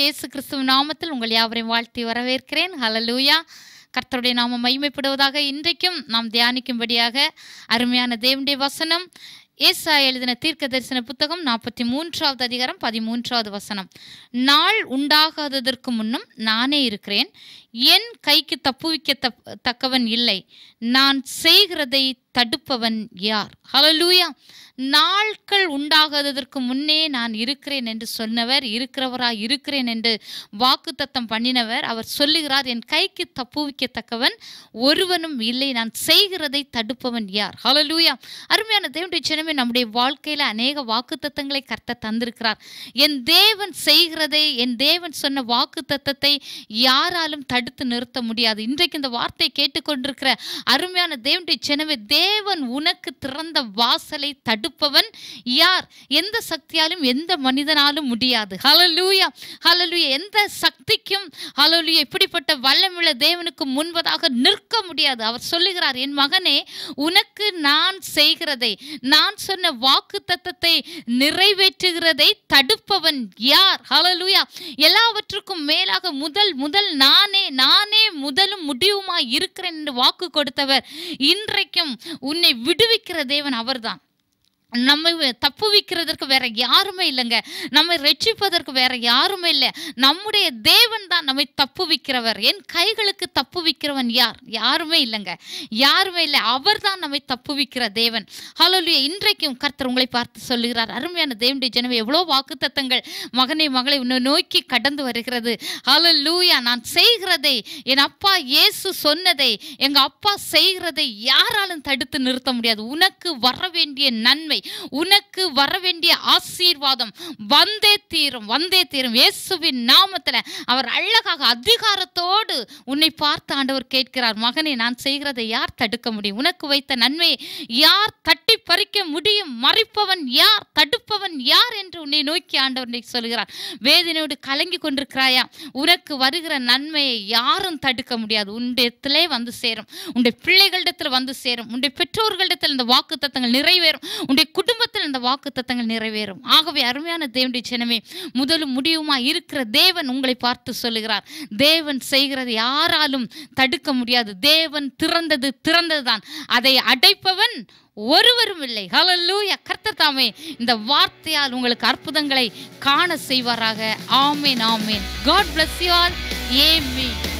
இயேசு கிறிஸ்துவ நாமத்தில் உங்கள் யாவரையும் வாழ்த்தி வரவேற்கிறேன் ஹலலூயா கர்த்தருடைய நாம மகிமைப்படுவதாக இன்றைக்கும் நாம் தியானிக்கும்படியாக அருமையான தேவனுடைய வசனம் ஏசா எழுதின தீர்க்க தரிசன புத்தகம் நாற்பத்தி மூன்றாவது அதிகாரம் பதிமூன்றாவது வசனம் நாள் உண்டாகாததற்கு முன்னும் நானே இருக்கிறேன் என் கைக்கு தப்புவிக்க தக்கவன் இல்லை நான் செய்கிறதை தடுப்பவன் யார் ஹலலூயா நாட்கள் உண்டாகாததற்கு முன்னே நான் இருக்கிறேன் என்று சொன்னவர் இருக்கிறவராய் இருக்கிறேன் என்று வாக்குத்தத்தம் பண்ணினவர் அவர் சொல்லுகிறார் என் கைக்கு தப்புவிக்கத்தக்கவன் ஒருவனும் இல்லை நான் செய்கிறதை தடுப்பவன் யார் ஹலலூயா அருமையான தேவனுடைய தினமே நம்முடைய வாழ்க்கையில் அநேக வாக்கு தத்தங்களை கர்த்த தந்திருக்கிறார் என் தேவன் செய்கிறதை என் தேவன் சொன்ன வாக்கு தத்தத்தை யாராலும் தடுத்து நிறுத்த முடியாது இன்றைக்கு இந்த வார்த்தை கேட்டுக்கொண்டிருக்கிற அருமையான தேவனுடைய ஜனமே தேவன் உனக்கு திறந்த வாசலை தடுப்பவன் யார் எந்த சக்தியாலும் எந்த மனிதனாலும் முடியாது ஹலலூயா ஹலலூயா எந்த சக்திக்கும் ஹலலூயா இப்படிப்பட்ட வல்லமிழ தேவனுக்கு முன்பதாக நிற்க முடியாது அவர் சொல்லுகிறார் என் மகனே உனக்கு நான் செய்கிறதை நான் நான் சொன்ன வாக்கு தத்தத்தை நிறைவேற்றுகிறதை தடுப்பவன் யார் ஹலலுயா எல்லாவற்றுக்கும் மேலாக முதல் முதல் நானே நானே முதலும் முடிவுமாய் இருக்கிறேன் என்று வாக்கு கொடுத்தவர் இன்றைக்கும் உன்னை விடுவிக்கிற தேவன் அவர்தான் நம்மை தப்பு வைக்கிறதற்கு வேற யாருமே இல்லைங்க நம்மை ரட்சிப்பதற்கு வேற யாருமே இல்லை நம்முடைய தேவன் தான் நம்மை தப்பு வைக்கிறவர் என் கைகளுக்கு தப்பு வைக்கிறவன் யார் யாருமே இல்லைங்க யாருமே இல்லை அவர் தான் நம்மை வைக்கிற தேவன் ஹலோலிய இன்றைக்கும் கர்த்தர் உங்களை பார்த்து சொல்லுகிறார் அருமையான தேவனுடைய ஜனமே எவ்வளோ வாக்குத்தத்தங்கள் மகனை மகளை இன்னும் நோக்கி கடந்து வருகிறது ஹலோலூயா நான் செய்கிறதை என் அப்பா இயேசு சொன்னதை எங்கள் அப்பா செய்கிறதை யாராலும் தடுத்து நிறுத்த முடியாது உனக்கு வர வேண்டிய நன்மை உனக்கு வர வேண்டிய ஆசீர்வாதம் வந்தே தீரும் வந்தே தீரும் இயேசுவின் நாமத்தில் அவர் அழகாக அதிகாரத்தோடு உன்னை பார்த்து ஆண்டவர் கேட்கிறார் மகனே நான் செய்கிறதை யார் தடுக்க முடியும் உனக்கு வைத்த நன்மையை யார் தட்டி பறிக்க முடியும் மறைப்பவன் யார் தடுப்பவன் யார் என்று உன்னை நோக்கி ஆண்டவர் சொல்கிறார் வேதனையோடு கலங்கி கொண்டிருக்கிறாயா உனக்கு வருகிற நன்மையை யாரும் தடுக்க முடியாது உன்னிடத்திலே வந்து சேரும் உன்னுடைய பிள்ளைகளிடத்தில் வந்து சேரும் உன்னுடைய பெற்றோர்களிடத்தில் இந்த வாக்கு தத்தங்கள் நிறைவேறும் உன்னுடைய உங்களுடைய குடும்பத்தில் இந்த வாக்கு தத்தங்கள் நிறைவேறும் ஆகவே அருமையான தேவனுடைய சினமே முதலும் முடிவுமா இருக்கிற தேவன் உங்களை பார்த்து சொல்லுகிறார் தேவன் செய்கிறது யாராலும் தடுக்க முடியாது தேவன் திறந்தது திறந்ததுதான் அதை அடைப்பவன் ஒருவரும் இல்லை ஹலல்லூயா கர்த்த தாமே இந்த வார்த்தையால் உங்களுக்கு அற்புதங்களை காண செய்வாராக amen amen God bless you all ஏமேன்